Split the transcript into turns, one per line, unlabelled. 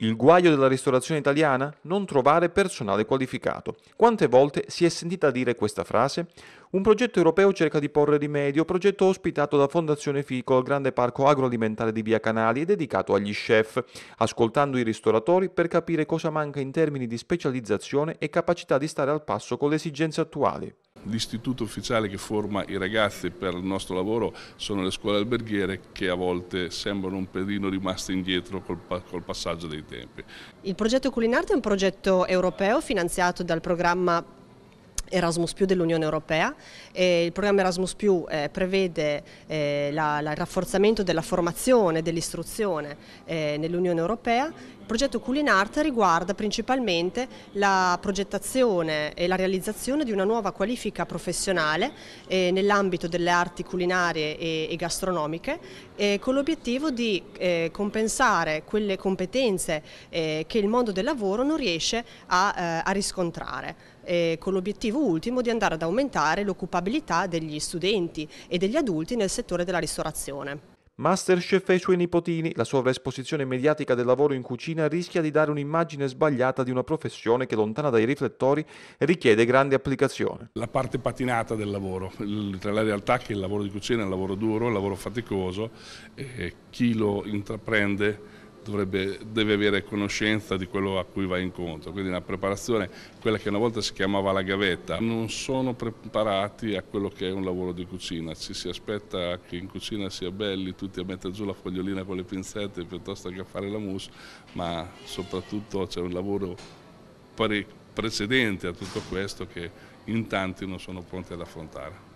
Il guaio della ristorazione italiana? Non trovare personale qualificato. Quante volte si è sentita dire questa frase? Un progetto europeo cerca di porre rimedio, progetto ospitato da Fondazione Fico al grande parco agroalimentare di Via Canali e dedicato agli chef, ascoltando i ristoratori per capire cosa manca in termini di specializzazione e capacità di stare al passo con le esigenze attuali. L'istituto ufficiale che forma i ragazzi per il nostro lavoro
sono le scuole alberghiere che a volte sembrano un pedino rimasto indietro col, col passaggio dei tempi.
Il progetto Culinarte è un progetto europeo finanziato dal programma Erasmus più dell'Unione Europea. E il programma Erasmus più eh, prevede eh, la, la, il rafforzamento della formazione, e dell'istruzione eh, nell'Unione Europea. Il progetto Culinart riguarda principalmente la progettazione e la realizzazione di una nuova qualifica professionale eh, nell'ambito delle arti culinarie e, e gastronomiche con l'obiettivo di eh, compensare quelle competenze eh, che il mondo del lavoro non riesce a, a riscontrare con l'obiettivo l'obiettivo ultimo di andare ad aumentare l'occupabilità degli studenti e degli adulti nel settore della ristorazione.
Masterchef e i suoi nipotini, la sovraesposizione mediatica del lavoro in cucina rischia di dare un'immagine sbagliata di una professione che lontana dai riflettori richiede grande applicazione.
La parte patinata del lavoro, tra la realtà che il lavoro di cucina è un lavoro duro, un lavoro faticoso, e chi lo intraprende dovrebbe, deve avere conoscenza di quello a cui va incontro, quindi una preparazione, quella che una volta si chiamava la gavetta, non sono preparati a quello che è un lavoro di cucina, ci si aspetta che in cucina sia belli tutti a mettere giù la fogliolina con le pinzette piuttosto che a fare la mousse, ma soprattutto c'è un lavoro precedente a tutto questo che in tanti non sono pronti ad affrontare.